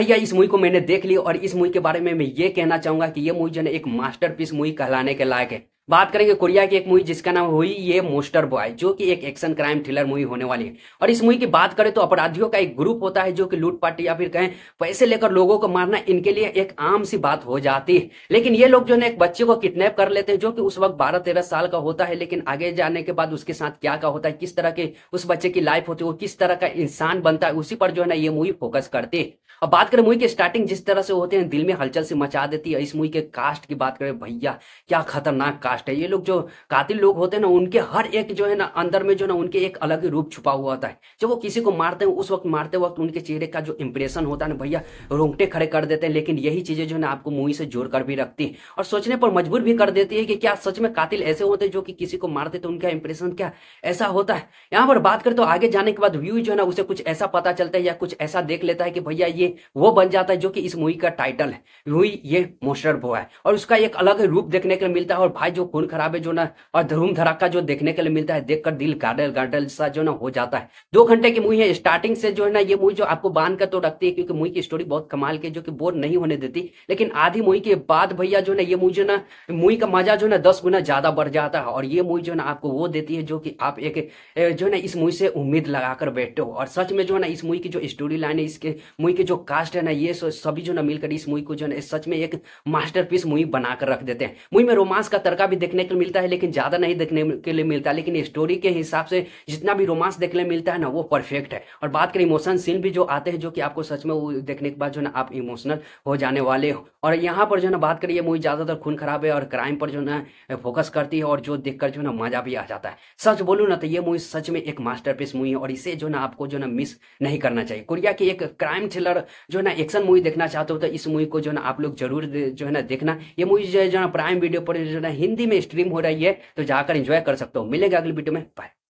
भैया इस मूवी को मैंने देख ली और इस मूवी के बारे में मैं ये कहना चाहूंगा कि ये मूवी जो है एक मास्टर पीस मूवी कहलाने के लायक है बात करेंगे कोरिया की एक मूवी जिसका नाम हुई ये मोस्टर बॉय जो कि एक एक्शन क्राइम थ्रिलर मूवी होने वाली है और इस मूवी की बात करें तो अपराधियों का एक ग्रुप होता है जो कि लूटपाट या फिर कहें पैसे लेकर लोगों को मारना इनके लिए एक आम सी बात हो जाती है लेकिन ये लोग जो है एक बच्चे को किडनेप कर लेते हैं जो कि उस वक्त बारह तेरह साल का होता है लेकिन आगे जाने के बाद उसके साथ क्या का होता है किस तरह के उस बच्चे की लाइफ होती है वो किस तरह का इंसान बनता है उसी पर जो है ना ये मूवी फोकस करती है अब बात करें मूवी के स्टार्टिंग जिस तरह से होते हैं दिल में हलचल से मचा देती है इस मूवी के कास्ट की बात करें भैया क्या खतरनाक कास्ट कास्ट है ये लोग जो कातिल लोग होते हैं ना उनके हर एक जो है ना अंदर में जो ना उनके एक अलग ही रूप छुपा हुआ होता है जब वो किसी को मारते हैं उस वक्त मारते वक्त उनके चेहरे का जो इम्प्रेशन होता है ना भैया रोंगटे खड़े कर देते हैं लेकिन यही चीजें जो है ना आपको मुंह से जोड़ कर भी रखती है और सोचने पर मजबूर भी कर देती है कि क्या सच में कातिल ऐसे होते हैं जो कि किसी को मारते तो उनका इंप्रेशन क्या ऐसा होता है यहाँ पर बात करें तो आगे जाने के बाद व्यू जो है ना उसे कुछ ऐसा पता चलता है या कुछ ऐसा देख लेता है कि भैया ये वो बन जाता है जो कि इस मूवी का टाइटल है व्यू ये मोस्टर बो है और उसका एक अलग रूप देखने को मिलता है और भाई जो खून खराब है जो ना और धूम धड़ाका जो देखने के लिए मिलता है देखकर दिल गाडल गाडल सा जो ना हो जाता है दो घंटे की मूवी है स्टार्टिंग से जो है ना ये मूवी जो आपको बांध कर तो रखती है क्योंकि मूवी की स्टोरी बहुत कमाल की जो की बोर नहीं होने देती लेकिन आधी मूवी के बाद भैया जो ना ये मूवी जो ना मूवी का मजा जो ना दस गुना ज्यादा बढ़ जाता है और ये मूवी जो ना आपको वो देती है जो की आप एक जो है ना इस मूवी से उम्मीद लगाकर बैठे हो और सच में जो है ना इस मूवी की जो स्टोरी लाइन है इसके मूवी के जो कास्ट है ना ये सभी जो ना मिलकर इस मूवी को जो है सच में एक मास्टर पीस मूवी बनाकर रख देते हैं मूवी में रोमांस का तड़का भी देखने को मिलता है लेकिन ज़्यादा नहीं देखने के लिए मिलता है लेकिन स्टोरी के हिसाब से जितना भी रोमांस देखने मिलता है ना वो परफेक्ट है और बात करें इमोशन सीन भी जो आते हैं जो कि आपको सच में वो देखने के बाद जो ना आप इमोशनल हो जाने वाले हो और यहाँ पर जो ना बात करिए मूवी ज़्यादातर खून खराब है और क्राइम पर जो ना फोकस करती है और जो देख जो ना मज़ा भी आ जाता है सच बोलू ना तो ये मूवी सच में एक मास्टर मूवी है और इसे जो ना आपको जो ना मिस नहीं करना चाहिए कोरिया की एक क्राइम थ्रिलर जो ना एक्शन मूवी देखना चाहते हो तो इस मूवी को जो ना आप लोग जरूर जो है ना देखना ये मूवी जो है प्राइम वीडियो पर जो ना हिंदी हिंदी में स्ट्रीम हो रही है तो जाकर एंजॉय कर सकते हो मिलेगा अगले वीडियो में बाय